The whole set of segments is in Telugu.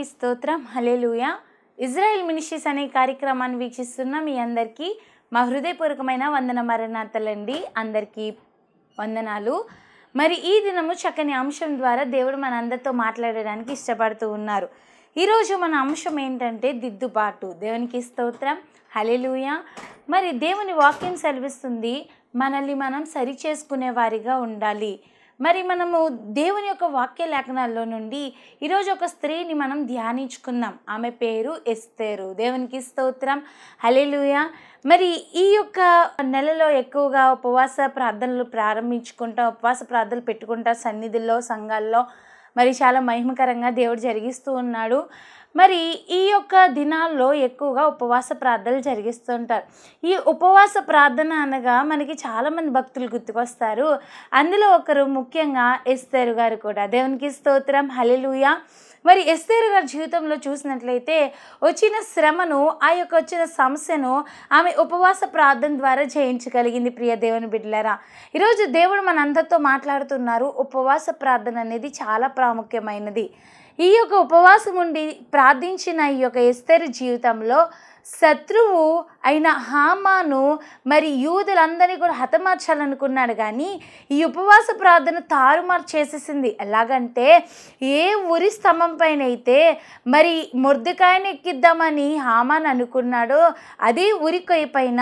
దేవునికి స్తోత్రం హలేలుయ ఇజ్రాయెల్ మినిషిస్ అనే కార్యక్రమాన్ని వీక్షిస్తున్న మీ అందరికీ మా హృదయపూర్వకమైన వందన మరణాతలండి అందరికీ వందనాలు మరి ఈ దినము చక్కని అంశం ద్వారా దేవుడు మన అందరితో మాట్లాడడానికి ఇష్టపడుతూ ఉన్నారు ఈరోజు మన అంశం ఏంటంటే దిద్దుబాటు దేవునికి స్తోత్రం హలెలుయ మరి దేవుని వాక్యం సెలవిస్తుంది మనల్ని మనం సరి చేసుకునే వారిగా ఉండాలి మరి మనము దేవుని యొక్క వాక్య లేఖనాల్లో నుండి ఈరోజు ఒక స్త్రీని మనం ధ్యానించుకుందాం ఆమె పేరు ఎస్తేరు దేవునికి స్తోత్రం హలేలుయ మరి ఈ యొక్క నెలలో ఎక్కువగా ఉపవాస ప్రార్థనలు ప్రారంభించుకుంటా ఉపవాస ప్రార్థనలు పెట్టుకుంటా సన్నిధిలో సంఘాల్లో మరి చాలా మహిమకరంగా దేవుడు జరిగిస్తూ ఉన్నాడు మరి ఈ యొక్క దినాల్లో ఎక్కువగా ఉపవాస ప్రార్థనలు జరిగిస్తుంటారు ఈ ఉపవాస ప్రార్థన అనగా మనకి చాలామంది భక్తులు గుర్తుకొస్తారు అందులో ఒకరు ముఖ్యంగా ఎస్తేరు గారు కూడా దేవునికి స్తోత్రం హలిలుయ మరి ఎస్తేరు గారి జీవితంలో చూసినట్లయితే వచ్చిన శ్రమను ఆ యొక్క వచ్చిన సమస్యను ఆమె ఉపవాస ప్రార్థన ద్వారా జయించగలిగింది ప్రియ దేవుని బిడ్డలరా ఈరోజు దేవుడు మనందరితో మాట్లాడుతున్నారు ఉపవాస ప్రార్థన అనేది చాలా ప్రాముఖ్యమైనది ఈ యొక్క ఉపవాసం ఉండి ప్రార్థించిన ఈ యొక్క ఎస్తరి జీవితంలో శత్రువు అయిన హామాను మరి యూదులందరినీ కూడా హతమార్చాలనుకున్నాడు కానీ ఈ ఉపవాస ప్రార్థన తారుమారు చేసేసింది ఎలాగంటే ఏ ఉరి స్తంభం పైన అయితే మరి మొర్దికాయని ఎక్కిద్దామని హామాన్ అనుకున్నాడో అదే ఉరికొయ్య పైన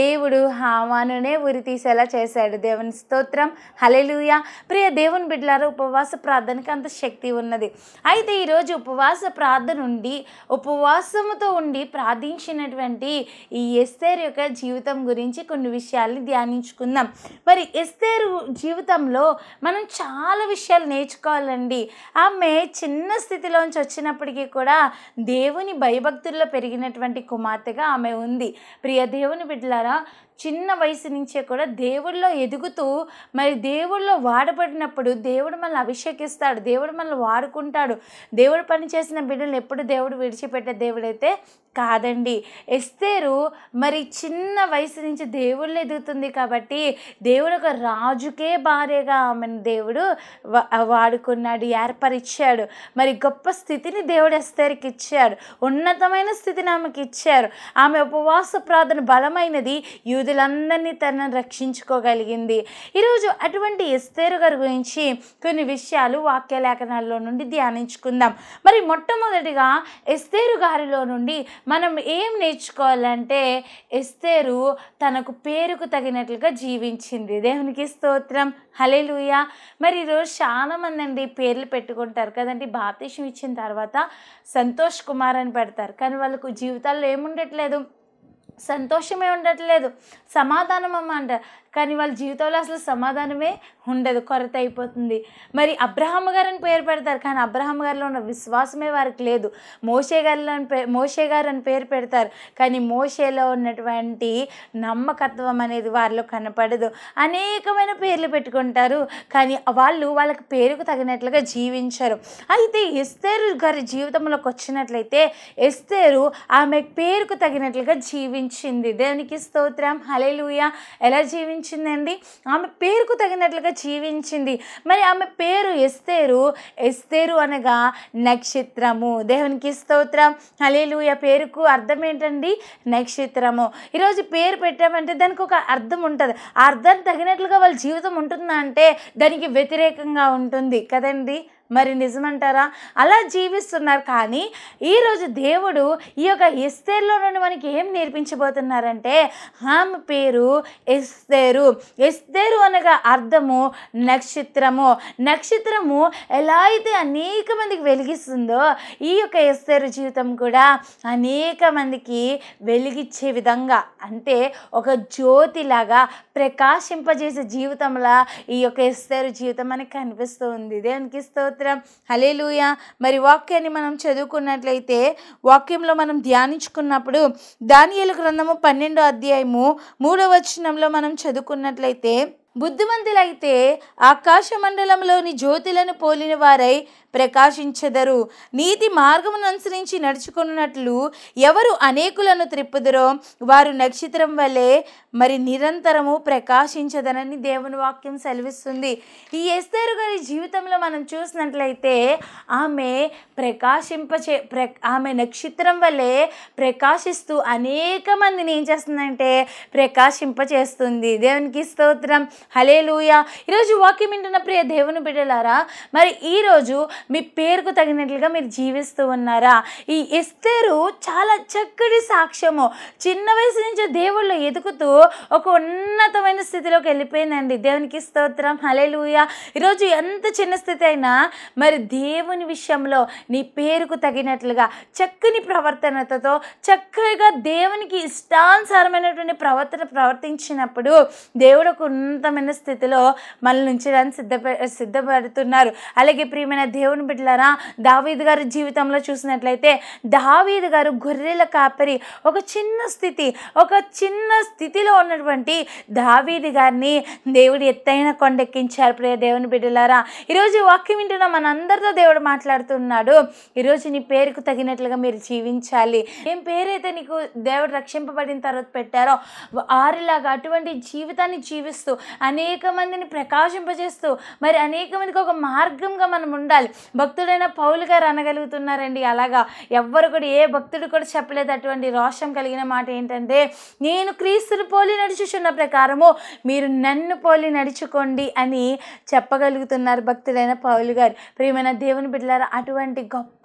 దేవుడు హామానునే ఉరి తీసేలా చేశాడు దేవుని స్తోత్రం హలెలుయ ప్రియ దేవుని బిడ్డలారు ఉపవాస ప్రార్థనకి అంత శక్తి ఉన్నది అయితే ఈరోజు ఉపవాస ప్రార్థన ఉండి ఉపవాసముతో ఉండి ప్రార్థించినటువంటి ఈ ఎస్తేర్ యొక్క జీవితం గురించి కొన్ని విషయాల్ని ధ్యానించుకుందాం మరి ఎస్తేరు జీవితంలో మనం చాలా విషయాలు నేర్చుకోవాలండి ఆమె చిన్న స్థితిలోంచి వచ్చినప్పటికీ కూడా దేవుని భయభక్తుల్లో పెరిగినటువంటి కుమార్తెగా ఆమె ఉంది ప్రియ దేవుని బిడ్డలారా చిన్న వయసు నుంచే కూడా దేవుళ్ళలో ఎదుగుతూ మరి దేవుళ్ళలో వాడబడినప్పుడు దేవుడు మనల్ని అభిషేకిస్తాడు దేవుడు మనల్ని వాడుకుంటాడు దేవుడు పని చేసిన బిడ్డలను ఎప్పుడు దేవుడు విడిచిపెట్టే దేవుడైతే కాదండి ఎస్తేరు మరి చిన్న వయసు నుంచి దేవుళ్ళు ఎదుగుతుంది కాబట్టి దేవుడు ఒక రాజుకే భార్యగా ఆమెను దేవుడు వాడుకున్నాడు ఏర్పరిచాడు మరి గొప్ప స్థితిని దేవుడు ఎస్తేరికి ఇచ్చాడు ఉన్నతమైన స్థితిని ఆమెకి ఇచ్చారు ఆమె ఉపవాస ప్రార్థన బలమైనది యూద ప్రజలందరినీ తనను రక్షించుకోగలిగింది ఈరోజు అటువంటి ఎస్తేరు గారి గురించి కొన్ని విషయాలు వాక్యలేఖనాల్లో నుండి ధ్యానించుకుందాం మరి మొట్టమొదటిగా ఎస్తేరు గారిలో నుండి మనం ఏం నేర్చుకోవాలంటే ఎస్తేరు తనకు పేరుకు తగినట్లుగా జీవించింది దేవునికి స్తోత్రం హలేలుయ మరి ఈరోజు చాలామంది అండి పేర్లు పెట్టుకుంటారు కదండి బాప్తీషం ఇచ్చిన తర్వాత సంతోష్ కుమార్ అని పెడతారు కానీ వాళ్ళకు జీవితాల్లో ఏముండట్లేదు సంతోషమే ఉండట్లేదు సమాధానం అమ్మ అంటారు కానీ వాళ్ళ జీవితంలో అసలు సమాధానమే ఉండదు కొరత అయిపోతుంది మరి అబ్రహం గారని పేరు పెడతారు కానీ అబ్రహం గారిలో ఉన్న విశ్వాసమే వారికి లేదు మోషే గారిలో పే మోషే గారు అని పేరు పెడతారు కానీ మోషేలో ఉన్నటువంటి నమ్మకత్వం అనేది వారిలో కనపడదు అనేకమైన పేర్లు పెట్టుకుంటారు కానీ వాళ్ళు వాళ్ళకి పేరుకు తగినట్లుగా జీవించరు అయితే ఎస్తేరు గారి జీవితంలోకి వచ్చినట్లయితే ఎస్తేరు ఆమె పేరుకు తగినట్లుగా జీవించారు జీవించింది దేవునికి స్తోత్రం హలేలుయ ఎలా జీవించిందండి ఆమె పేరుకు తగినట్లుగా జీవించింది మరి ఆమె పేరు ఎస్తేరు ఎస్తేరు అనగా నక్షత్రము దేవునికి స్తోత్రం హలేలుయ పేరుకు అర్థం ఏంటండి నక్షత్రము ఈరోజు పేరు పెట్టామంటే దానికి ఒక అర్థం ఉంటుంది ఆ అర్థం తగినట్లుగా వాళ్ళ జీవితం ఉంటుందా అంటే దానికి వ్యతిరేకంగా ఉంటుంది కదండి మరి నిజమంటారా అలా జీవిస్తున్నారు కానీ ఈరోజు దేవుడు ఈ యొక్క ఎస్తేర్లో నుండి మనకి ఏం నేర్పించబోతున్నారంటే ఆమె పేరు ఎస్తేరు ఎస్తేరు అనగా అర్థము నక్షత్రము నక్షత్రము ఎలా అయితే అనేక మందికి వెలిగిస్తుందో ఈ యొక్క ఎస్తేరు జీవితం కూడా అనేక మందికి వెలిగించే విధంగా అంటే ఒక జ్యోతిలాగా ప్రకాశింపజేసే జీవితంలా ఈ యొక్క ఎస్తేరు జీవితం మనకి కనిపిస్తూ ఉంది దేనికి స్తోత్రం హలేలుయ మరి వాక్యాన్ని మనం చదువుకున్నట్లయితే వాక్యంలో మనం ధ్యానించుకున్నప్పుడు దానియలు గ్రంథము పన్నెండో అధ్యాయము మూడవ వచనంలో మనం చదువుకున్నట్లయితే బుద్ధిమంతులైతే మండలంలోని జ్యోతులను పోలిన వారై ప్రకాశించెదరు నీతి మార్గమును అనుసరించి నడుచుకున్నట్లు ఎవరు అనేకులను త్రిప్పుదరో వారు నక్షత్రం వలె మరి నిరంతరము ప్రకాశించదనని దేవుని వాక్యం సెలవిస్తుంది ఈ ఎస్తేరు గారి జీవితంలో మనం చూసినట్లయితే ఆమె ప్రకాశింపచే ప్ర ఆమె నక్షత్రం వలె ప్రకాశిస్తూ అనేక మందిని ఏం చేస్తుందంటే ప్రకాశింపచేస్తుంది దేవునికి స్తోత్రం హలే లూయ ఈరోజు వాక్యం వింటున్న ప్రియ దేవుని బిడ్డలారా మరి ఈరోజు మీ పేరుకు తగినట్లుగా మీరు జీవిస్తూ ఉన్నారా ఈ ఎస్తేరు చాలా చక్కటి సాక్ష్యము చిన్న వయసు నుంచి దేవుళ్ళు ఎదుగుతూ ఒక ఉన్నతమైన స్థితిలోకి వెళ్ళిపోయిందండి దేవునికి స్తోత్రం హలెలుయ ఈరోజు ఎంత చిన్న స్థితి అయినా మరి దేవుని విషయంలో నీ పేరుకు తగినట్లుగా చక్కని ప్రవర్తనతో చక్కగా దేవునికి ఇష్టానుసారమైనటువంటి ప్రవర్తన ప్రవర్తించినప్పుడు దేవుడు ఒక ఉన్నతమైన స్థితిలో మనల్ని ఉంచడానికి సిద్ధప సిద్ధపడుతున్నారు అలాగే ప్రియమైన దేవుడు దేవుని బిడ్డలారా దావీద్ గారి జీవితంలో చూసినట్లయితే దావీద్ గారు గొర్రెల కాపరి ఒక చిన్న స్థితి ఒక చిన్న స్థితిలో ఉన్నటువంటి దావీద్ గారిని దేవుడు ఎత్తైన కొండెక్కించారు ప్రియ దేవుని బిడ్డలారా ఈరోజు వాక్యం వింటున్న మనందరితో దేవుడు మాట్లాడుతున్నాడు ఈరోజు నీ పేరుకు తగినట్లుగా మీరు జీవించాలి ఏం పేరైతే నీకు దేవుడు రక్షింపబడిన తర్వాత పెట్టారో ఆరిలాగా అటువంటి జీవితాన్ని జీవిస్తూ అనేక మందిని ప్రకాశింపజేస్తూ మరి అనేక మందికి ఒక మార్గంగా మనం ఉండాలి భక్తుడైన పౌలు గారు అనగలుగుతున్నారండి అలాగా ఎవ్వరు కూడా ఏ భక్తుడు కూడా చెప్పలేదు అటువంటి రోషం కలిగిన మాట ఏంటంటే నేను క్రీస్తును పోలి నడుచుచున్న ప్రకారము మీరు నన్ను పోలి నడుచుకోండి అని చెప్పగలుగుతున్నారు భక్తుడైన పౌలు గారు ప్రియమైన దేవుని బిడ్డలారా అటువంటి గొప్ప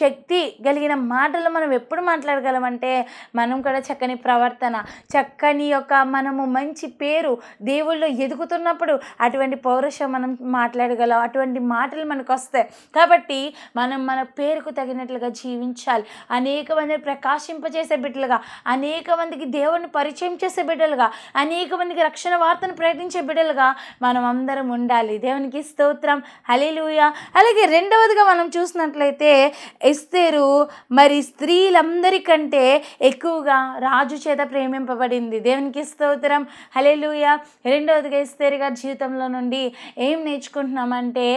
శక్తి కలిగిన మాటలు మనం ఎప్పుడు మాట్లాడగలమంటే మనం కూడా చక్కని ప్రవర్తన చక్కని యొక్క మనము మంచి పేరు దేవుళ్ళు ఎదుగుతున్నప్పుడు అటువంటి పౌరుషం మనం మాట్లాడగలం అటువంటి మాటలు మనకు వస్తాయి చేశారు కాబట్టి మనం మన పేరుకు తగినట్లుగా జీవించాలి అనేక మందిని ప్రకాశింపజేసే బిడ్డలుగా అనేక మందికి దేవుని పరిచయం చేసే బిడ్డలుగా అనేక మందికి రక్షణ వార్తను ప్రకటించే బిడ్డలుగా మనం అందరం ఉండాలి దేవునికి స్తోత్రం హలీలుయ అలాగే రెండవదిగా మనం చూసినట్లయితే ఎస్తేరు మరి స్త్రీలందరికంటే ఎక్కువగా రాజు చేత ప్రేమింపబడింది దేవునికి స్తోత్రం హలేలుయ రెండవదిగా ఇస్తేరు గారి జీవితంలో నుండి ఏం నేర్చుకుంటున్నామంటే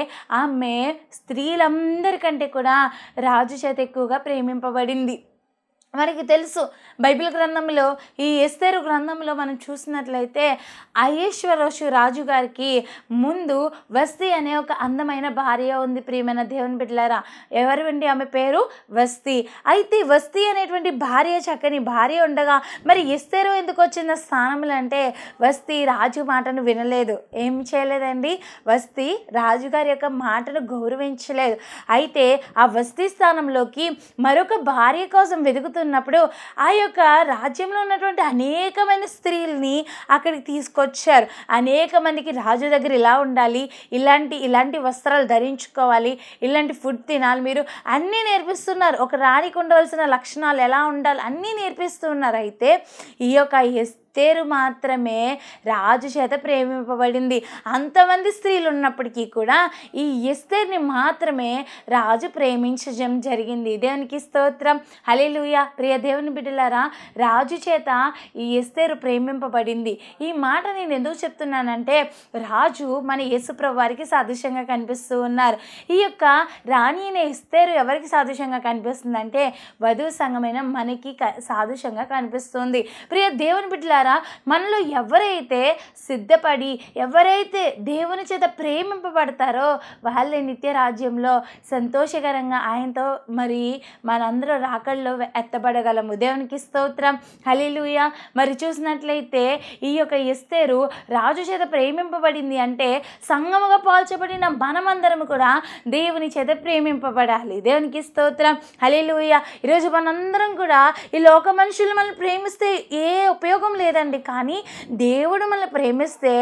ఆమె స్త్రీలందరికంటే కూడా రాజు చేత ఎక్కువగా ప్రేమింపబడింది మనకి తెలుసు బైబిల్ గ్రంథంలో ఈ ఎస్తేరు గ్రంథంలో మనం చూసినట్లయితే అయేశ్వరోషు రాజు గారికి ముందు వస్తి అనే ఒక అందమైన భార్య ఉంది ప్రియమైన దేవుని బిడ్డలారా ఎవరు వంటి ఆమె పేరు వస్తి అయితే వస్తి అనేటువంటి భార్య చక్కని భార్య ఉండగా మరి ఎస్తేరు ఎందుకు వచ్చిన స్థానంలో అంటే వస్తి రాజు మాటను వినలేదు ఏం చేయలేదండి వస్తి రాజుగారి యొక్క మాటను గౌరవించలేదు అయితే ఆ వస్తి స్థానంలోకి మరొక భార్య కోసం వెతుకుతున్న చేస్తున్నప్పుడు ఆ యొక్క రాజ్యంలో ఉన్నటువంటి అనేకమైన స్త్రీల్ని అక్కడికి తీసుకొచ్చారు అనేక మందికి రాజు దగ్గర ఇలా ఉండాలి ఇలాంటి ఇలాంటి వస్త్రాలు ధరించుకోవాలి ఇలాంటి ఫుడ్ తినాలి మీరు అన్నీ నేర్పిస్తున్నారు ఒక రాణికి ఉండవలసిన లక్షణాలు ఎలా ఉండాలి అన్నీ నేర్పిస్తున్నారు అయితే ఈ యొక్క ఎస్తేరు మాత్రమే రాజు చేత ప్రేమింపబడింది అంతమంది స్త్రీలు ఉన్నప్పటికీ కూడా ఈ ఎస్తేర్ని మాత్రమే రాజు ప్రేమించడం జరిగింది దేవునికి స్తోత్రం హలేలుయ ప్రియ దేవుని బిడ్డలారా రాజు చేత ఈ ఎస్తేరు ప్రేమింపబడింది ఈ మాట నేను ఎందుకు చెప్తున్నానంటే రాజు మన యేసుప్రభు వారికి సాదృశ్యంగా కనిపిస్తూ ఉన్నారు ఈ యొక్క రాణి అనే ఎస్తేరు ఎవరికి సాదృశ్యంగా కనిపిస్తుందంటే వధువు సంఘమైన మనకి సాదృశ్యంగా కనిపిస్తుంది ప్రియ దేవుని బిడ్డలారా ద్వారా మనలో ఎవరైతే సిద్ధపడి ఎవరైతే దేవుని చేత ప్రేమింపబడతారో వాళ్ళే నిత్య రాజ్యంలో సంతోషకరంగా ఆయనతో మరి మనందరూ రాకల్లో ఎత్తబడగలము దేవునికి స్తోత్రం హలీలుయ మరి చూసినట్లయితే ఈ యొక్క ఎస్తేరు రాజు చేత ప్రేమింపబడింది అంటే సంగముగా పోల్చబడిన మనమందరం కూడా దేవుని చేత ప్రేమింపబడాలి దేవునికి స్తోత్రం హలీలుయ ఈరోజు మనందరం కూడా ఈ లోక మనుషులు మనల్ని ప్రేమిస్తే ఏ ఉపయోగం లేదు లేదండి కానీ దేవుడు మనల్ని ప్రేమిస్తే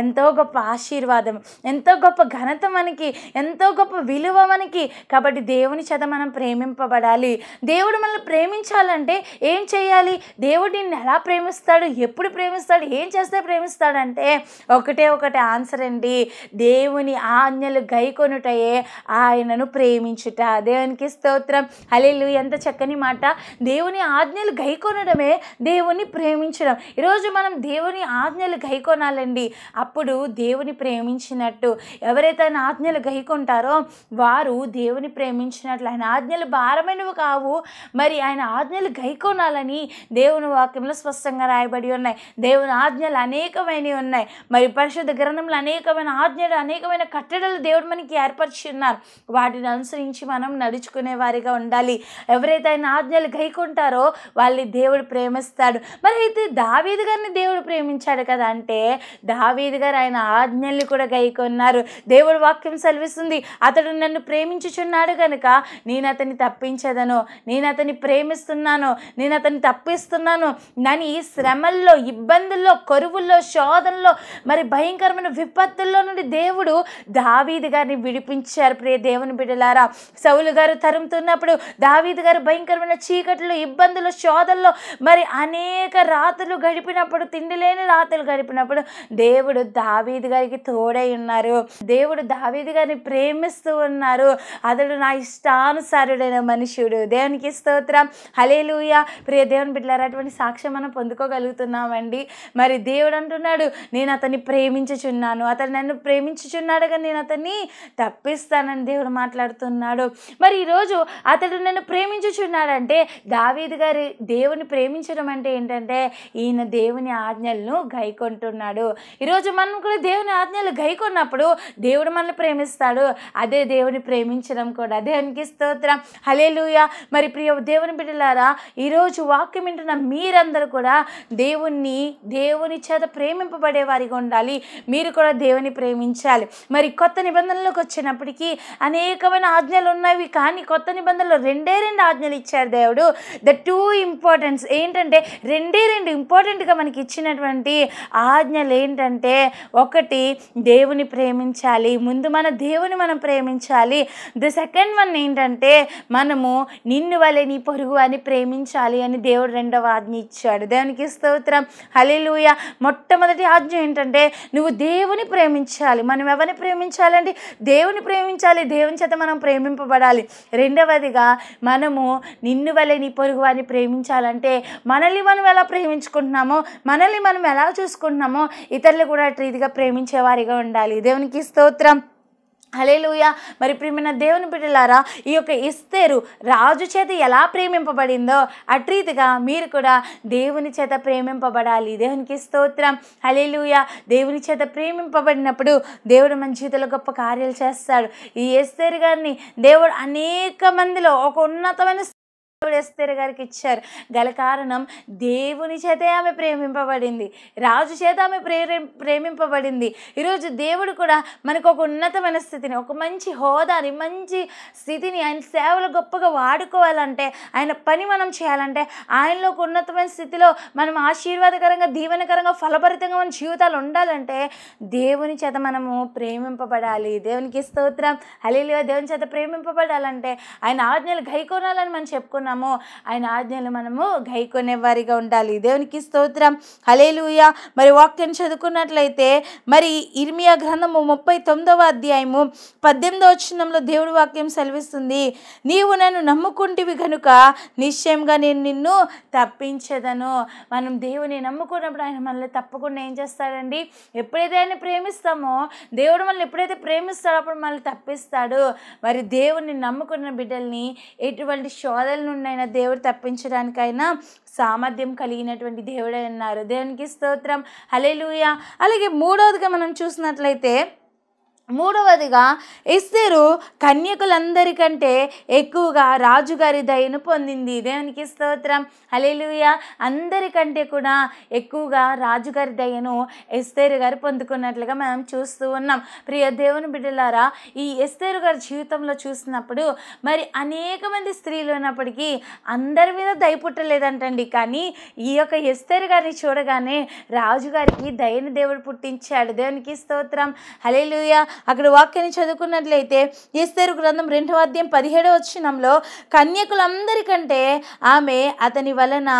ఎంతో గొప్ప ఆశీర్వాదం ఎంతో గొప్ప ఘనత మనకి ఎంతో గొప్ప విలువ మనకి కాబట్టి దేవుని చేత మనం ప్రేమింపబడాలి దేవుడు మనల్ని ప్రేమించాలంటే ఏం చేయాలి దేవుడు నిన్ను ఎలా ప్రేమిస్తాడు ఎప్పుడు ప్రేమిస్తాడు ఏం చేస్తే ప్రేమిస్తాడంటే ఒకటే ఒకటే ఆన్సర్ అండి దేవుని ఆజ్ఞలు గైకొనుటయే ఆయనను ప్రేమించుట దేవునికి స్తోత్రం అలీలు ఎంత చక్కని మాట దేవుని ఆజ్ఞలు గైకొనడమే దేవుని ప్రేమించడం ఈరోజు మనం దేవుని ఆజ్ఞలు గైకొనాలండి అప్పుడు దేవుని ప్రేమించినట్టు ఎవరైతే ఆయన ఆజ్ఞలు గైకొంటారో వారు దేవుని ప్రేమించినట్లు ఆయన ఆజ్ఞలు భారమైనవి కావు మరి ఆయన ఆజ్ఞలు గైకొనాలని దేవుని వాక్యంలో స్పష్టంగా రాయబడి ఉన్నాయి దేవుని ఆజ్ఞలు అనేకమైనవి ఉన్నాయి మరి పరిశుద్ధ గ్రంథంలో అనేకమైన ఆజ్ఞలు అనేకమైన కట్టడలు దేవుడు మనకి ఏర్పరిచి ఉన్నారు వాటిని అనుసరించి మనం నడుచుకునే వారిగా ఉండాలి ఎవరైతే ఆయన ఆజ్ఞలు గైకొంటారో వాళ్ళని దేవుడు ప్రేమిస్తాడు మరి అయితే దావి దావీదు గారిని దేవుడు ప్రేమించాడు కదా అంటే దావీదు గారు ఆయన ఆజ్ఞల్ని కూడా గైకొన్నారు దేవుడు వాక్యం సెలవిస్తుంది అతడు నన్ను ప్రేమించుచున్నాడు కనుక నేను అతన్ని తప్పించదను నేను అతన్ని ప్రేమిస్తున్నాను నేను అతన్ని తప్పిస్తున్నాను నన్ను ఈ శ్రమల్లో ఇబ్బందుల్లో కరువుల్లో శోధనలో మరి భయంకరమైన విపత్తుల్లో నుండి దేవుడు దావీదు గారిని విడిపించారు ప్రే దేవుని బిడలారా సౌలు గారు తరుముతున్నప్పుడు దావీదు గారు భయంకరమైన చీకటిలో ఇబ్బందులు శోధనలో మరి అనేక రాత్రులు గడిపినప్పుడు తిండి లేని రాత్రులు గడిపినప్పుడు దేవుడు దావీది గారికి తోడై ఉన్నారు దేవుడు దావీది గారిని ప్రేమిస్తూ ఉన్నారు అతడు నా ఇష్టానుసారుడైన మనుషుడు దేవునికి స్తోత్రం హలేలుయ ప్రియ దేవుని బిడ్డలారు అటువంటి సాక్ష్యం మనం పొందుకోగలుగుతున్నామండి మరి దేవుడు అంటున్నాడు నేను అతన్ని ప్రేమించుచున్నాను అతను నన్ను ప్రేమించుచున్నాడుగా నేను అతన్ని తప్పిస్తానని దేవుడు మాట్లాడుతున్నాడు మరి ఈరోజు అతడు నన్ను ప్రేమించుచున్నాడంటే దావీది గారి దేవుని ప్రేమించడం అంటే ఏంటంటే ఈయన ఆయన దేవుని ఆజ్ఞలను గైకొంటున్నాడు ఈరోజు మనం కూడా దేవుని ఆజ్ఞలు గైకొన్నప్పుడు దేవుడు మనల్ని ప్రేమిస్తాడు అదే దేవుని ప్రేమించడం కూడా దేవునికి స్తోత్రం హలేలుయ మరి ప్రియ దేవుని బిడ్డలారా ఈరోజు వాక్యం వింటున్న మీరందరూ కూడా దేవుణ్ణి దేవుని చేత ప్రేమింపబడే వారిగా ఉండాలి మీరు కూడా దేవుని ప్రేమించాలి మరి కొత్త నిబంధనలకు వచ్చినప్పటికీ అనేకమైన ఆజ్ఞలు ఉన్నవి కానీ కొత్త నిబంధనలు రెండే రెండు ఆజ్ఞలు ఇచ్చారు దేవుడు ద టూ ఇంపార్టెన్స్ ఏంటంటే రెండే రెండు ఇంపార్టెంట్ సైలెంట్గా మనకి ఇచ్చినటువంటి ఆజ్ఞలు ఏంటంటే ఒకటి దేవుని ప్రేమించాలి ముందు మన దేవుని మనం ప్రేమించాలి ద సెకండ్ వన్ ఏంటంటే మనము నిన్ను వలె నీ పొరుగు అని ప్రేమించాలి అని దేవుడు రెండవ ఆజ్ఞ ఇచ్చాడు దేవునికి స్తోత్రం హలిలుయ మొట్టమొదటి ఆజ్ఞ ఏంటంటే నువ్వు దేవుని ప్రేమించాలి మనం ఎవరిని ప్రేమించాలండి దేవుని ప్రేమించాలి దేవుని చేత మనం ప్రేమింపబడాలి రెండవదిగా మనము నిన్ను వలె నీ పొరుగు అని ప్రేమించాలంటే మనల్ని మనం ఎలా ప్రేమించుకుంటున్నాం చూసుకుంటున్నామో మనల్ని మనం ఎలా చూసుకుంటున్నామో ఇతరులు కూడా రీతిగా ప్రేమించేవారిగా ఉండాలి దేవునికి స్తోత్రం హలేలుయ మరి ప్రేమిన దేవుని బిడ్డలారా ఈ యొక్క ఇస్తేరు రాజు చేత ఎలా ప్రేమింపబడిందో అట్రీతిగా మీరు కూడా దేవుని చేత ప్రేమింపబడాలి దేవునికి స్తోత్రం హలేలుయ దేవుని చేత ప్రేమింపబడినప్పుడు దేవుడు మన జీవితంలో గొప్ప కార్యాలు చేస్తాడు ఈ ఇస్తేరు గారిని దేవుడు అనేక మందిలో ఒక ఉన్నతమైన దేవుడు గారికి ఇచ్చారు గల కారణం దేవుని చేతే ఆమె ప్రేమింపబడింది రాజు చేత ఆమె ప్రేరే ప్రేమింపబడింది ఈరోజు దేవుడు కూడా మనకు ఒక ఉన్నతమైన స్థితిని ఒక మంచి హోదాని మంచి స్థితిని ఆయన సేవలు గొప్పగా వాడుకోవాలంటే ఆయన పని మనం చేయాలంటే ఆయనలో ఒక ఉన్నతమైన స్థితిలో మనం ఆశీర్వాదకరంగా దీవెనకరంగా ఫలభరితంగా మన జీవితాలు ఉండాలంటే దేవుని చేత మనము ప్రేమింపబడాలి దేవునికి స్తోత్రం అలీలుగా దేవుని చేత ప్రేమింపబడాలంటే ఆయన ఆజ్ఞలు గైకొనాలని మనం చెప్పుకున్నాం చేస్తున్నాము ఆయన ఆజ్ఞలు మనము గైకొనే వారిగా ఉండాలి దేవునికి స్తోత్రం హలేలుయ మరి వాక్యం చదువుకున్నట్లయితే మరి ఇర్మియా గ్రంథము ముప్పై తొమ్మిదవ అధ్యాయము పద్దెనిమిదవ చిన్నంలో దేవుడి వాక్యం సెలవిస్తుంది నీవు నన్ను నమ్ముకుంటివి కనుక నిశ్చయంగా నేను నిన్ను తప్పించదను మనం దేవుని నమ్ముకున్నప్పుడు ఆయన మనల్ని తప్పకుండా ఏం చేస్తాడండి ఎప్పుడైతే ఆయన ప్రేమిస్తామో దేవుడు మనల్ని ఎప్పుడైతే ప్రేమిస్తాడో అప్పుడు మనల్ని తప్పిస్తాడు మరి దేవుని నమ్ముకున్న బిడ్డల్ని ఎటువంటి శోధల నుండి నుండైనా దేవుడు తప్పించడానికైనా సామర్థ్యం కలిగినటువంటి దేవుడే ఉన్నారు దేవునికి స్తోత్రం హలే అలాగే మూడవదిగా మనం చూసినట్లయితే మూడవదిగా ఇస్తేరు కన్యకులందరికంటే ఎక్కువగా రాజుగారి దయను పొందింది దేవునికి స్తోత్రం అలెలుయ అందరికంటే కూడా ఎక్కువగా రాజుగారి దయను ఎస్తేరు గారు పొందుకున్నట్లుగా మనం చూస్తూ ఉన్నాం ప్రియ దేవుని బిడ్డలారా ఈ ఎస్తేరు గారి జీవితంలో చూసినప్పుడు మరి అనేక మంది స్త్రీలు ఉన్నప్పటికీ అందరి మీద దయ పుట్టలేదంటండి కానీ ఈ యొక్క ఎస్తేరు గారిని చూడగానే రాజుగారికి దయని దేవుడు పుట్టించాడు దేవునికి స్తోత్రం హలేలుయ అక్కడ వాక్యాన్ని చదువుకున్నట్లయితే ఈస్తేరు గ్రంథం రెండవ అధ్యాయం పదిహేడవ వచ్చినంలో కన్యకులందరికంటే ఆమె అతని వలన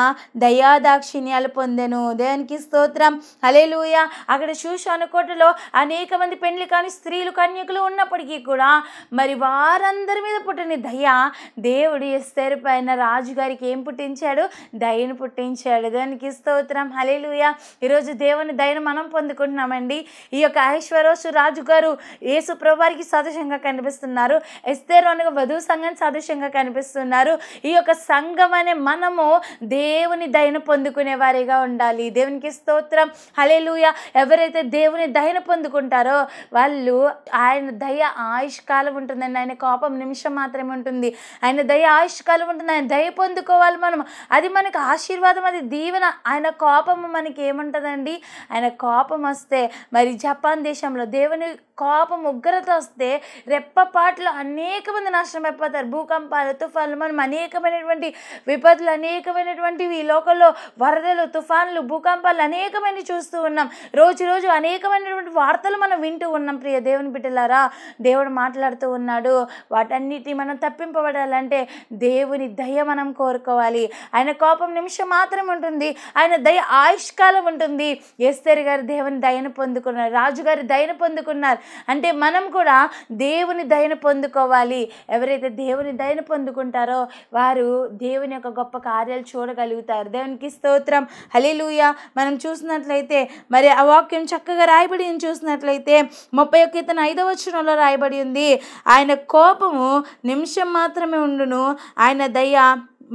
దయాదాక్షిణ్యాలు పొందెను దేవునికి స్తోత్రం అలేలుయ అక్కడ శూషాను కోటలో అనేక మంది పెండ్లి కానీ స్త్రీలు కన్యకులు ఉన్నప్పటికీ కూడా మరి వారందరి మీద పుట్టిన దయ దేవుడు ఎస్తేరు పైన రాజుగారికి ఏం పుట్టించాడు దయను పుట్టించాడు దానికి స్తోత్రం హలేలుయ ఈరోజు దేవుని దయను మనం పొందుకుంటున్నామండి ఈ యొక్క ఐశ్వరోసు రాజు గారు యేసు ప్రభువారికి సాదృశ్యంగా కనిపిస్తున్నారు అనగ వధువు సంఘం సాదృశ్యంగా కనిపిస్తున్నారు ఈ యొక్క సంఘం అనే మనము దేవుని దయను పొందుకునే వారిగా ఉండాలి దేవునికి స్తోత్రం హలేలుయ ఎవరైతే దేవుని దయను పొందుకుంటారో వాళ్ళు ఆయన దయ ఆయుష్కాలం ఉంటుందండి ఆయన కోపం నిమిషం మాత్రమే ఉంటుంది ఆయన దయ ఆయుష్కాలం ఉంటుంది ఆయన దయ పొందుకోవాలి మనం అది మనకు ఆశీర్వాదం అది దీవెన ఆయన కోపము మనకి ఏముంటుందండి ఆయన కోపం వస్తే మరి జపాన్ దేశంలో దేవుని కోపం ఉగ్రత వస్తే రెప్పపాట్లు అనేక మంది నాశనం అయిపోతారు భూకంపాలు తుఫాన్లు మనం అనేకమైనటువంటి విపత్తులు అనేకమైనటువంటివి ఈ లోకల్లో వరదలు తుఫాన్లు భూకంపాలు అనేకమైన చూస్తూ ఉన్నాం రోజు రోజు అనేకమైనటువంటి వార్తలు మనం వింటూ ఉన్నాం ప్రియ దేవుని బిడ్డలారా దేవుడు మాట్లాడుతూ ఉన్నాడు వాటన్నిటిని మనం తప్పింపబడాలంటే దేవుని దయ మనం కోరుకోవాలి ఆయన కోపం నిమిషం మాత్రం ఉంటుంది ఆయన దయ ఆయుష్కాలం ఉంటుంది ఎస్తేరి గారు దేవుని దయను పొందుకున్నారు రాజుగారి దయను పొందుకున్నారు అంటే మనం కూడా దేవుని దయను పొందుకోవాలి ఎవరైతే దేవుని దయను పొందుకుంటారో వారు దేవుని యొక్క గొప్ప కార్యాలు చూడగలుగుతారు దేవునికి స్తోత్రం హలీలుయ మనం చూసినట్లయితే మరి ఆ వాక్యం చక్కగా రాయబడి చూసినట్లయితే ముప్పై ఒక్క ఇతను ఐదవ వచనంలో రాయబడి ఉంది ఆయన కోపము నిమిషం మాత్రమే ఉండును ఆయన దయ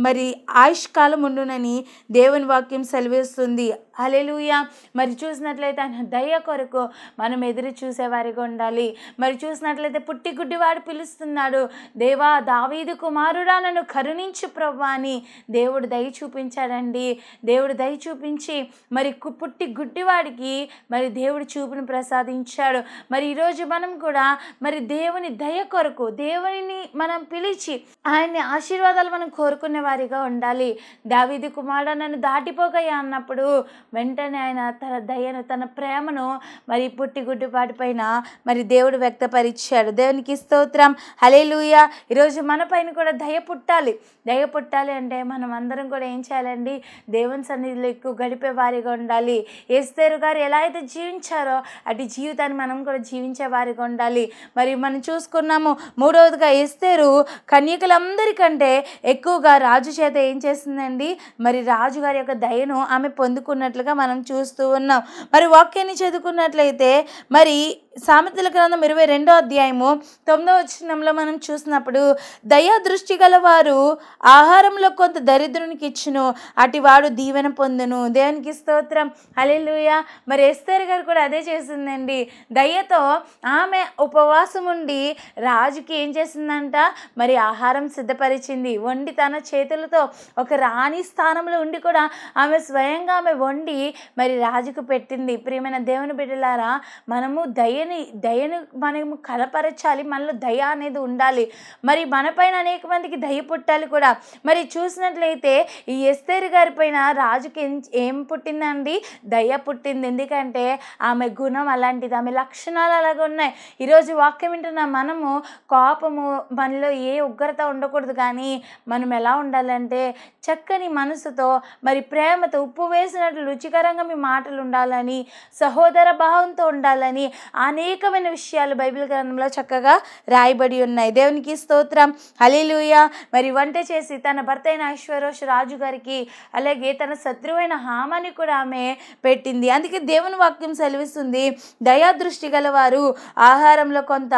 మరి ఆయుష్కాలం ఉండునని దేవుని వాక్యం సెలవిస్తుంది హలెలుయ మరి చూసినట్లయితే ఆయన దయ కొరకు మనం ఎదురు చూసేవారిగా ఉండాలి మరి చూసినట్లయితే పుట్టి గుడ్డివాడు పిలుస్తున్నాడు దేవా దావీదు కుమారుడా నన్ను కరుణించు ప్రభా అని దేవుడు దయ చూపించాడండి దేవుడు దయ చూపించి మరి పుట్టి గుడ్డివాడికి మరి దేవుడు చూపును ప్రసాదించాడు మరి ఈరోజు మనం కూడా మరి దేవుని దయ కొరకు దేవుని మనం పిలిచి ఆయన్ని ఆశీర్వాదాలు మనం కోరుకునే వారిగా ఉండాలి దావీది కుమారుడా నన్ను దాటిపోకయ్యా అన్నప్పుడు వెంటనే ఆయన తన దయను తన ప్రేమను మరి పుట్టి గుడ్డుపాటి పైన మరి దేవుడు వ్యక్తపరిచాడు దేవునికి స్తోత్రం హలేలుయ ఈరోజు మన పైన కూడా దయ పుట్టాలి దయ పుట్టాలి అంటే మనం అందరం కూడా ఏం చేయాలండి దేవుని సన్నిధిలో ఎక్కువ గడిపే వారిగా ఉండాలి ఏస్తేరు గారు ఎలా అయితే జీవించారో అటు జీవితాన్ని మనం కూడా జీవించే వారిగా ఉండాలి మరి మనం చూసుకున్నాము మూడవదిగా ఏస్తేరు కన్యకులందరికంటే ఎక్కువగా రాజు చేత ఏం చేసిందండి మరి రాజుగారి యొక్క దయను ఆమె పొందుకున్నట్లు చేస్తున్నట్లుగా మనం చూస్తూ ఉన్నాం మరి వాక్యాన్ని చదువుకున్నట్లయితే మరి సామెతల గ్రంథం ఇరవై రెండో అధ్యాయము తొమ్మిదో వచనంలో మనం చూసినప్పుడు దయా దృష్టి గలవారు ఆహారంలో కొంత దరిద్రునికి ఇచ్చును వాడు దీవెన పొందును దేవునికి స్తోత్రం అలెలుయ మరి ఎస్తేర్ గారు కూడా అదే చేసిందండి దయ్యతో ఆమె ఉపవాసం ఉండి రాజుకి ఏం చేసిందంట మరి ఆహారం సిద్ధపరిచింది వండి తన చేతులతో ఒక రాణి స్థానంలో ఉండి కూడా ఆమె స్వయంగా ఆమె వండి మరి రాజుకు పెట్టింది ప్రియమైన దేవుని బిడ్డలారా మనము దయ్య దయని దయను మనము కలపరచాలి మనలో దయ అనేది ఉండాలి మరి మనపైన అనేక మందికి దయ పుట్టాలి కూడా మరి చూసినట్లయితే ఈ ఎస్తేరు గారి పైన రాజుకి ఏం పుట్టిందండి దయ పుట్టింది ఎందుకంటే ఆమె గుణం అలాంటిది ఆమె లక్షణాలు అలాగ ఉన్నాయి ఈరోజు వాక్యం వింటున్న మనము కోపము మనలో ఏ ఉగ్రత ఉండకూడదు కానీ మనం ఎలా ఉండాలంటే చక్కని మనసుతో మరి ప్రేమతో ఉప్పు వేసినట్లు రుచికరంగా మీ మాటలు ఉండాలని సహోదర భావంతో ఉండాలని ఆ అనేకమైన విషయాలు బైబిల్ గ్రంథంలో చక్కగా రాయబడి ఉన్నాయి దేవునికి స్తోత్రం హలీలుయ మరి వంట చేసి తన భర్త అయిన ఐశ్వరోష్ రాజుగారికి అలాగే తన శత్రువైన హామని కూడా ఆమె పెట్టింది అందుకే దేవుని వాక్యం సెలవిస్తుంది దయాదృష్టి గలవారు ఆహారంలో కొంత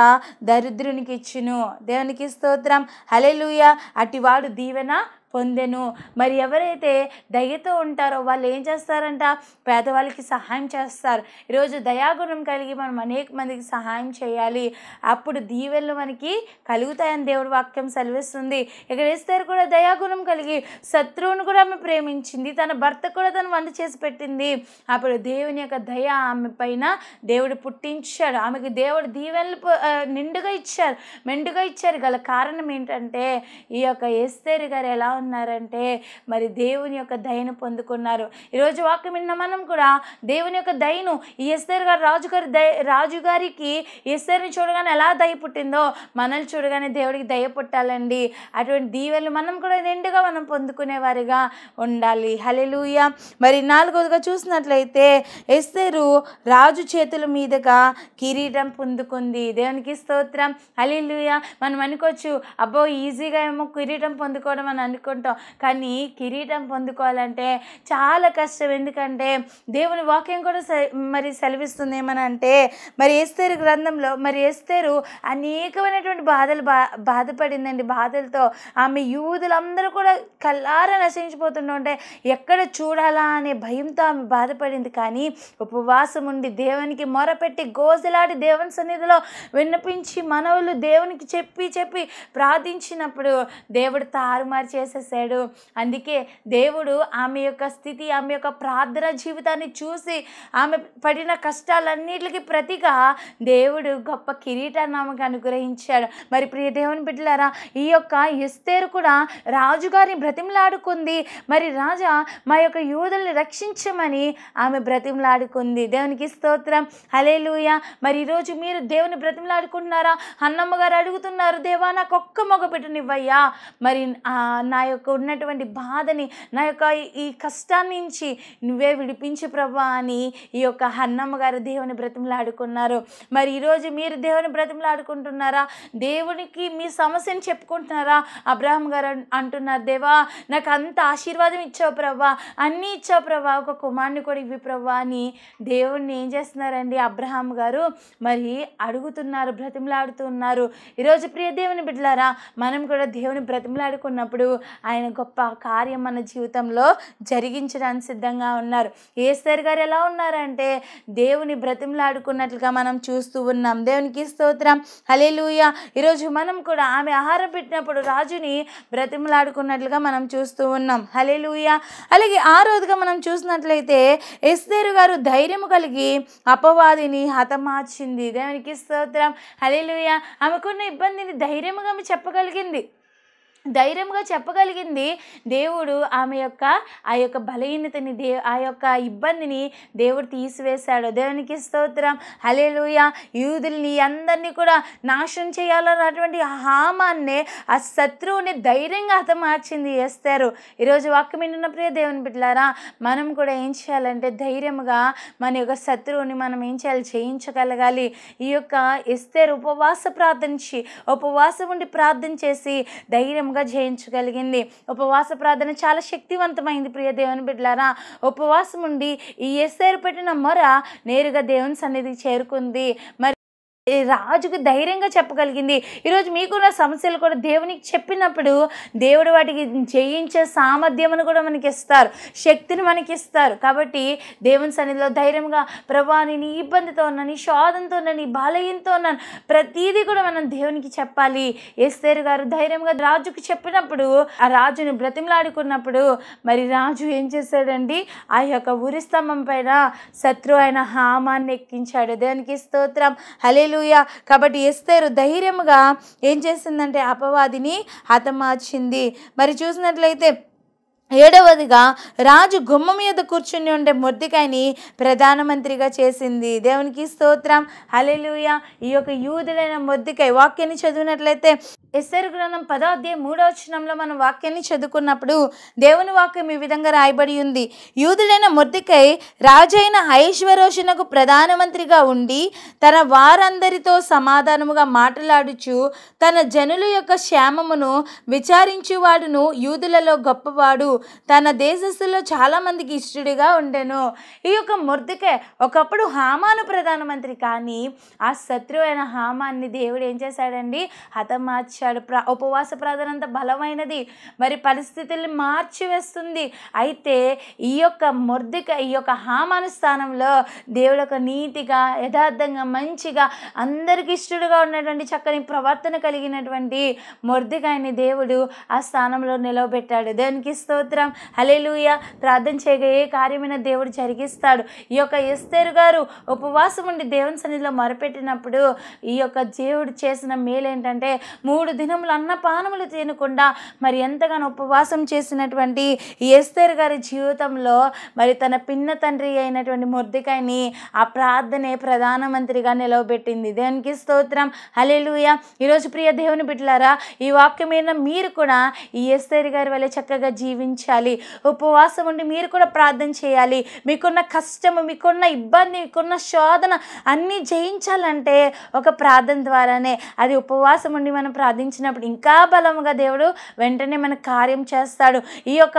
దరిద్రునికి ఇచ్చును దేవునికి స్తోత్రం హలేలుయ అటివాడు దీవెన పొందెను మరి ఎవరైతే దయతో ఉంటారో వాళ్ళు ఏం చేస్తారంట పేదవాళ్ళకి సహాయం చేస్తారు ఈరోజు దయాగుణం కలిగి మనం అనేక మందికి సహాయం చేయాలి అప్పుడు దీవెలు మనకి కలుగుతాయని దేవుడు వాక్యం సెలవిస్తుంది ఇక్కడ ఇస్తారు కూడా దయాగుణం కలిగి శత్రువును కూడా ఆమె ప్రేమించింది తన భర్త కూడా తను వంద చేసి పెట్టింది అప్పుడు దేవుని యొక్క దయ ఆమె పైన దేవుడు పుట్టించాడు ఆమెకి దేవుడు దీవెనలు నిండుగా ఇచ్చారు మెండుగా ఇచ్చారు గల కారణం ఏంటంటే ఈ యొక్క ఎస్తేరు గారు ఎలా ఉన్నారంటే మరి దేవుని యొక్క దయను పొందుకున్నారు ఈరోజు వాక్యం విన్న మనం కూడా దేవుని యొక్క దయను ఎస్ఆర్ గారు రాజుగారి దయ రాజుగారికి ఎస్ఆర్ని చూడగానే ఎలా దయ పుట్టిందో మనల్ని చూడగానే దేవుడికి దయ పుట్టాలండి అటువంటి దీవెలు మనం కూడా నిండుగా మనం వారిగా ఉండాలి హలెలుయ మరి నాలుగోదిగా చూసినట్లయితే ఎస్తేరు రాజు చేతుల మీదుగా కిరీటం పొందుకుంది దేవునికి స్తోత్రం హలిలుయ మనం అనుకోవచ్చు అబ్బో ఈజీగా ఏమో కిరీటం పొందుకోవడం అని అనుకో కోరుకుంటాం కానీ కిరీటం పొందుకోవాలంటే చాలా కష్టం ఎందుకంటే దేవుని వాక్యం కూడా మరి సెలవిస్తుంది అంటే మరి ఏస్తేరు గ్రంథంలో మరి ఏస్తేరు అనేకమైనటువంటి బాధలు బా బాధపడిందండి బాధలతో ఆమె యూదులందరూ కూడా కల్లార నశించిపోతుంటే ఎక్కడ చూడాలా అనే భయంతో ఆమె బాధపడింది కానీ ఉపవాసం ఉండి దేవునికి మొరపెట్టి గోజలాడి దేవుని సన్నిధిలో విన్నపించి మనవులు దేవునికి చెప్పి చెప్పి ప్రార్థించినప్పుడు దేవుడు తారుమారు చేసే చేసేసాడు అందుకే దేవుడు ఆమె యొక్క స్థితి ఆమె యొక్క ప్రార్థన జీవితాన్ని చూసి ఆమె పడిన కష్టాలన్నిటికి ప్రతిగా దేవుడు గొప్ప కిరీటాన్ని ఆమెకు అనుగ్రహించాడు మరి ప్రియ దేవుని బిడ్డలారా ఈ యొక్క ఎస్తేరు కూడా రాజుగారిని బ్రతిమలాడుకుంది మరి రాజా మా యొక్క యూదుల్ని రక్షించమని ఆమె బ్రతిమలాడుకుంది దేవునికి స్తోత్రం హలేలుయ మరి ఈరోజు మీరు దేవుని బ్రతిమలాడుకుంటున్నారా అన్నమ్మ గారు అడుగుతున్నారు దేవా నాకు ఒక్క మగ బిడ్డనివ్వయ్యా మరి నా యొక్క ఉన్నటువంటి బాధని నా యొక్క ఈ కష్టాన్ని నుంచి నువ్వే విడిపించి ప్రభా అని ఈ యొక్క హన్నమ్మ గారు దేవుని బ్రతిమలాడుకున్నారు మరి ఈరోజు మీరు దేవుని బ్రతిమలాడుకుంటున్నారా దేవునికి మీ సమస్యను చెప్పుకుంటున్నారా అబ్రాహం గారు అంటున్నారు దేవా నాకు అంత ఆశీర్వాదం ఇచ్చావు ప్రభా అన్నీ ఇచ్చావు ప్రభా ఒక కుమార్ని కూడా ఇవి ప్రభా అని దేవుణ్ణి ఏం చేస్తున్నారండి అబ్రహాం గారు మరి అడుగుతున్నారు బ్రతిమలాడుతున్నారు ఈరోజు ప్రియ దేవుని బిడ్డలారా మనం కూడా దేవుని బ్రతిమలాడుకున్నప్పుడు ఆయన గొప్ప కార్యం మన జీవితంలో జరిగించడానికి సిద్ధంగా ఉన్నారు ఏసర్ గారు ఎలా ఉన్నారంటే దేవుని బ్రతిమలాడుకున్నట్లుగా మనం చూస్తూ ఉన్నాం దేవునికి స్తోత్రం హలే లూయ ఈరోజు మనం కూడా ఆమె ఆహారం పెట్టినప్పుడు రాజుని బ్రతిమలాడుకున్నట్లుగా మనం చూస్తూ ఉన్నాం హలే లూయ అలాగే ఆ రోజుగా మనం చూసినట్లయితే ఎస్తేరు గారు ధైర్యం కలిగి అపవాదిని హతమార్చింది దేవునికి స్తోత్రం హలే లూయ ఆమెకున్న ఇబ్బందిని ధైర్యముగా చెప్పగలిగింది ధైర్యంగా చెప్పగలిగింది దేవుడు ఆమె యొక్క ఆ యొక్క బలహీనతని దే ఆ యొక్క ఇబ్బందిని దేవుడు తీసివేశాడు దేవునికి స్తోత్రం హలేలుయ యూదుల్ని అందరినీ కూడా నాశనం చేయాలన్నటువంటి హామాన్నే ఆ శత్రువుని ధైర్యంగా హతమార్చింది వేస్తారు ఈరోజు వాక్యం వింటున్న ప్రియ దేవుని బిడ్డలారా మనం కూడా ఏం చేయాలంటే ధైర్యంగా మన యొక్క శత్రువుని మనం ఏం చేయాలి చేయించగలగాలి ఈ యొక్క ఎస్తేరు ఉపవాస ప్రార్థించి ఉపవాసం ఉండి ప్రార్థన చేసి ధైర్యం సంపూర్ణంగా జయించగలిగింది ఉపవాస ప్రార్థన చాలా శక్తివంతమైంది ప్రియ దేవుని బిడ్డలారా ఉపవాసం ఉండి ఈ ఎస్ఐరు పెట్టిన మొర నేరుగా దేవుని సన్నిధికి చేరుకుంది మరి రాజుకు ధైర్యంగా చెప్పగలిగింది ఈరోజు మీకున్న సమస్యలు కూడా దేవునికి చెప్పినప్పుడు దేవుడు వాటికి చేయించే సామర్థ్యమును కూడా మనకి ఇస్తారు శక్తిని మనకి ఇస్తారు కాబట్టి దేవుని సన్నిధిలో ధైర్యంగా ప్రభా నేను ఈ ఇబ్బందితో ఉన్నాను ఈ శోధంతో ఉన్నాను ఈ బాలయంతో ఉన్నాను ప్రతీది కూడా మనం దేవునికి చెప్పాలి ఎస్తేరు గారు ధైర్యంగా రాజుకు చెప్పినప్పుడు ఆ రాజుని బ్రతిమలాడుకున్నప్పుడు మరి రాజు ఏం చేశాడండి ఆ యొక్క ఊరి స్తంభం పైన శత్రు ఆయన హామాన్ని ఎక్కించాడు దేవునికి స్తోత్రం హలేలు హలెలుయ కాబట్టి ఎస్తేరు ధైర్యంగా ఏం చేసిందంటే అపవాదిని హతమార్చింది మరి చూసినట్లయితే ఏడవదిగా రాజు గుమ్మ మీద కూర్చుని ఉండే మొద్దికాయని ప్రధానమంత్రిగా చేసింది దేవునికి స్తోత్రం హలెలుయ ఈ యొక్క యూదుడైన మొద్దికాయ వాక్యాన్ని చదివినట్లయితే ఎస్సరు గ్రంథం పదో అధ్యాయం మూడో వచనంలో మనం వాక్యాన్ని చదువుకున్నప్పుడు దేవుని వాక్యం ఈ విధంగా రాయబడి ఉంది యూదుడైన మొర్దికై రాజైన ఐశ్వరోషణకు ప్రధానమంత్రిగా ఉండి తన వారందరితో సమాధానముగా మాట్లాడుచు తన జనుల యొక్క క్షేమమును విచారించువాడును యూదులలో గొప్పవాడు తన దేశస్తుల్లో చాలామందికి ఇష్టడిగా ఉండెను ఈ యొక్క మొర్దుకే ఒకప్పుడు హామాను ప్రధానమంత్రి కానీ ఆ అయిన హామాన్ని దేవుడు ఏం చేశాడండి హతమార్చాడు ప్ర ఉపవాస ప్రాధాన్యత బలమైనది మరి పరిస్థితుల్ని మార్చివేస్తుంది అయితే ఈ యొక్క మొర్దిక ఈ యొక్క హామాను స్థానంలో దేవుడు ఒక నీతిగా యథార్థంగా మంచిగా అందరికి ఇష్టడుగా ఉన్నటువంటి చక్కని ప్రవర్తన కలిగినటువంటి మొర్దికాయని దేవుడు ఆ స్థానంలో నిలవబెట్టాడు దానికి స్తోత్రం స్తోత్రం హలేలుయ ప్రార్థన చేయగా ఏ కార్యమైన దేవుడు జరిగిస్తాడు ఈ యొక్క ఎస్తేరు గారు ఉపవాసం ఉండి దేవుని సన్నిధిలో మొరపెట్టినప్పుడు ఈ యొక్క దేవుడు చేసిన మేలు ఏంటంటే మూడు దినములు అన్న పానములు తినకుండా మరి ఎంతగానో ఉపవాసం చేసినటువంటి ఎస్తేరు గారి జీవితంలో మరి తన పిన్న తండ్రి అయినటువంటి మొర్దికాయని ఆ ప్రార్థనే ప్రధానమంత్రిగా నిలవబెట్టింది దేవునికి స్తోత్రం హలేలుయ ఈరోజు ప్రియ దేవుని బిడ్డలారా ఈ వాక్యం మీద మీరు కూడా ఈ ఎస్తేరు గారి వల్ల చక్కగా జీవించి ప్రార్థించాలి ఉపవాసం ఉండి మీరు కూడా ప్రార్థన చేయాలి మీకున్న కష్టము మీకున్న ఇబ్బంది మీకున్న శోధన అన్నీ జయించాలంటే ఒక ప్రార్థన ద్వారానే అది ఉపవాసం ఉండి మనం ప్రార్థించినప్పుడు ఇంకా బలముగా దేవుడు వెంటనే మన కార్యం చేస్తాడు ఈ యొక్క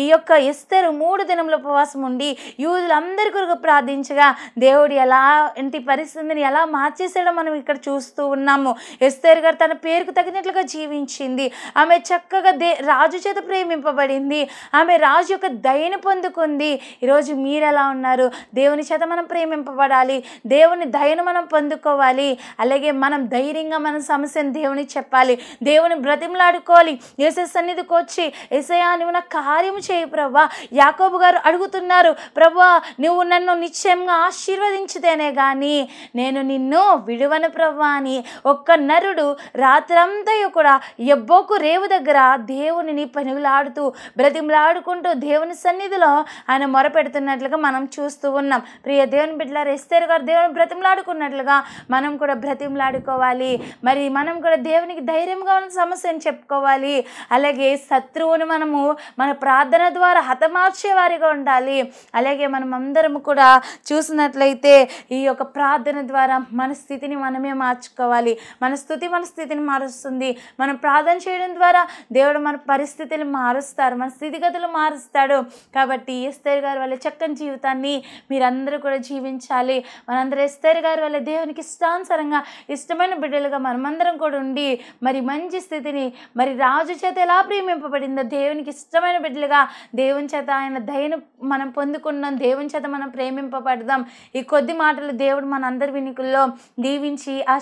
ఈ యొక్క ఇస్తారు మూడు దినముల ఉపవాసం ఉండి యూదులందరి కొరకు ప్రార్థించగా దేవుడు ఎలా ఇంటి పరిస్థితిని ఎలా మార్చేసాడో మనం ఇక్కడ చూస్తూ ఉన్నాము ఎస్తేరు గారు తన పేరుకు తగినట్లుగా జీవించింది ఆమె చక్కగా దే రాజు చేత ప్రేమింపబడింది పొందుకుంది ఆమె రాజు యొక్క దయని పొందుకుంది ఈరోజు మీరు ఎలా ఉన్నారు దేవుని చేత మనం ప్రేమింపబడాలి దేవుని దయను మనం పొందుకోవాలి అలాగే మనం ధైర్యంగా మన సమస్యను దేవునికి చెప్పాలి దేవుని బ్రతిమలాడుకోవాలి ఏసే సన్నిధికి వచ్చి ఏసయా నువ్వు నా కార్యము చేయి ప్రభా యాకోబు గారు అడుగుతున్నారు ప్రభా నువ్వు నన్ను నిశ్చయంగా ఆశీర్వదించితేనే కానీ నేను నిన్ను విడువను ప్రభా అని ఒక్క నరుడు రాత్రంతయు కూడా ఎబ్బోకు రేవు దగ్గర దేవునిని పనులాడుతూ బ్రతిమలాడుకుంటూ దేవుని సన్నిధిలో ఆయన మొరపెడుతున్నట్లుగా మనం చూస్తూ ఉన్నాం ప్రియ దేవుని బిడ్డలారు ఎస్తేరు గారు దేవుని బ్రతిమలాడుకున్నట్లుగా మనం కూడా బ్రతిమలాడుకోవాలి మరి మనం కూడా దేవునికి ధైర్యంగా ఉన్న సమస్యను చెప్పుకోవాలి అలాగే శత్రువును మనము మన ప్రార్థన ద్వారా హతమార్చే వారిగా ఉండాలి అలాగే మనం అందరం కూడా చూసినట్లయితే ఈ యొక్క ప్రార్థన ద్వారా మన స్థితిని మనమే మార్చుకోవాలి మన స్థుతి మన స్థితిని మారుస్తుంది మనం ప్రార్థన చేయడం ద్వారా దేవుడు మన పరిస్థితిని మారుస్తారు మన స్థితిగతులు మారుస్తాడు కాబట్టి ఎస్తేరు గారు వాళ్ళ చక్కని జీవితాన్ని మీరందరూ కూడా జీవించాలి మనందరూ ఎస్తేరు గారు వల్ల దేవునికి ఇష్టానుసరంగా ఇష్టమైన బిడ్డలుగా మనమందరం కూడా ఉండి మరి మంచి స్థితిని మరి రాజు చేత ఎలా ప్రేమింపబడిందో దేవునికి ఇష్టమైన బిడ్డలుగా దేవుని చేత ఆయన దయను మనం పొందుకున్నాం దేవుని చేత మనం ప్రేమింపబడదాం ఈ కొద్ది మాటలు దేవుడు మనందరి వినికుల్లో దీవించి ఆ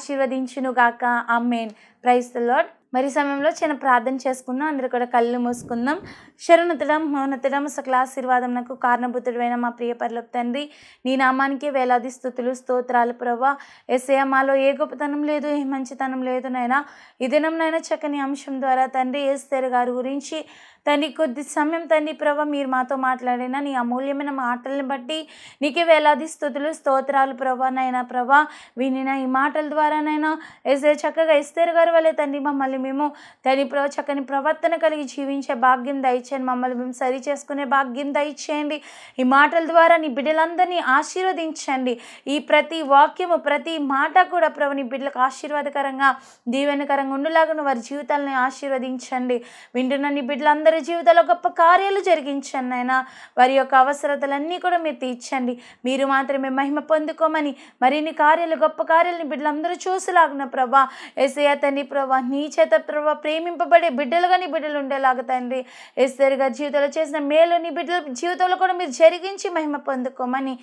అమ్మేన్ ప్రైస్ లాడ్ మరి సమయంలో చిన్న ప్రార్థన చేసుకుందాం అందరూ కూడా కళ్ళు మూసుకుందాం శరణుతడం మౌనతడం ఆశీర్వాదం నాకు కారణభూతుడైన మా ప్రియ పర్లో తండ్రి నీ నామానికి వేలాది స్థుతులు స్తోత్రాలు ప్రభా ఎస్ఏ మాలో ఏ గొప్పతనం లేదు ఏ మంచితనం లేదు నైనా ఈ దినం నైనా చక్కని అంశం ద్వారా తండ్రి ఎస్తేరు గారి గురించి తండ్రి కొద్ది సమయం తండ్రి ప్రభ మీరు మాతో మాట్లాడిన నీ అమూల్యమైన మాటలను బట్టి నీకే వేలాది స్థుతులు స్తోత్రాలు ప్రభా నైనా ప్రభా వినిన ఈ మాటల ద్వారానైనా ఎస్ఏ చక్కగా ఎస్తేరు గారు వాళ్ళే తండ్రి మమ్మల్ని మేము తండ్రి ప్రభ చక్కని ప్రవర్తన కలిగి జీవించే భాగ్యం దయచేయండి మమ్మల్ని మేము సరి చేసుకునే భాగ్యం దయచేయండి ఈ మాటల ద్వారా నీ బిడ్డలందరినీ ఆశీర్వదించండి ఈ ప్రతి వాక్యము ప్రతి మాట కూడా ప్రభు నీ బిడ్డలకు ఆశీర్వాదకరంగా దీవెనకరంగా ఉండేలాగా వారి జీవితాలని ఆశీర్వదించండి వింటున్న నీ బిడ్డలందరూ అందరి జీవితంలో గొప్ప కార్యాలు జరిగించండి ఆయన వారి యొక్క అవసరతలన్నీ కూడా మీరు తీర్చండి మీరు మాత్రమే మహిమ పొందుకోమని మరిన్ని కార్యాలు గొప్ప కార్యాలని బిడ్డలందరూ చూసిలాగిన ప్రభా ఎసయ తండ్రి ప్రభా నీ చేత ప్రభా ప్రేమింపబడే బిడ్డలుగా నీ బిడ్డలు ఉండేలాగా తండ్రి ఎస్సరిగా జీవితంలో చేసిన మేలు నీ బిడ్డల జీవితంలో కూడా మీరు జరిగించి మహిమ పొందుకోమని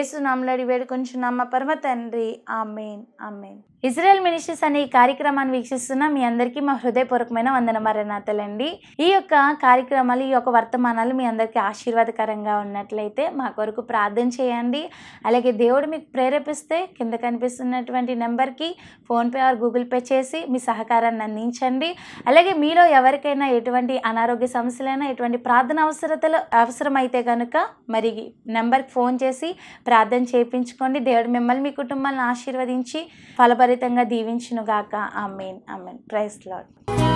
ఏసునామలాడి వేడుకొంచున్నామ్మ పరమ తండ్రి ఆమెన్ ఆమెన్ ఇజ్రాయెల్ మినిస్ట్రీస్ అనే ఈ కార్యక్రమాన్ని వీక్షిస్తున్న మీ అందరికీ మా హృదయపూర్వకమైన వందన మరణాతలండి ఈ యొక్క కార్యక్రమాలు ఈ యొక్క వర్తమానాలు మీ అందరికీ ఆశీర్వాదకరంగా ఉన్నట్లయితే మా కొరకు ప్రార్థన చేయండి అలాగే దేవుడు మీకు ప్రేరేపిస్తే కింద కనిపిస్తున్నటువంటి నెంబర్కి ఫోన్పే ఆర్ గూగుల్ పే చేసి మీ సహకారాన్ని అందించండి అలాగే మీలో ఎవరికైనా ఎటువంటి అనారోగ్య సమస్యలైనా ఎటువంటి ప్రార్థన అవసరతలు అవసరమైతే కనుక మరి నెంబర్కి ఫోన్ చేసి ప్రార్థన చేయించుకోండి దేవుడు మిమ్మల్ని మీ కుటుంబాలను ఆశీర్వదించి ఫలపరి విపరీతంగా దీవించునుగాక ఆ మెయిన్ ప్రైస్ లాడ్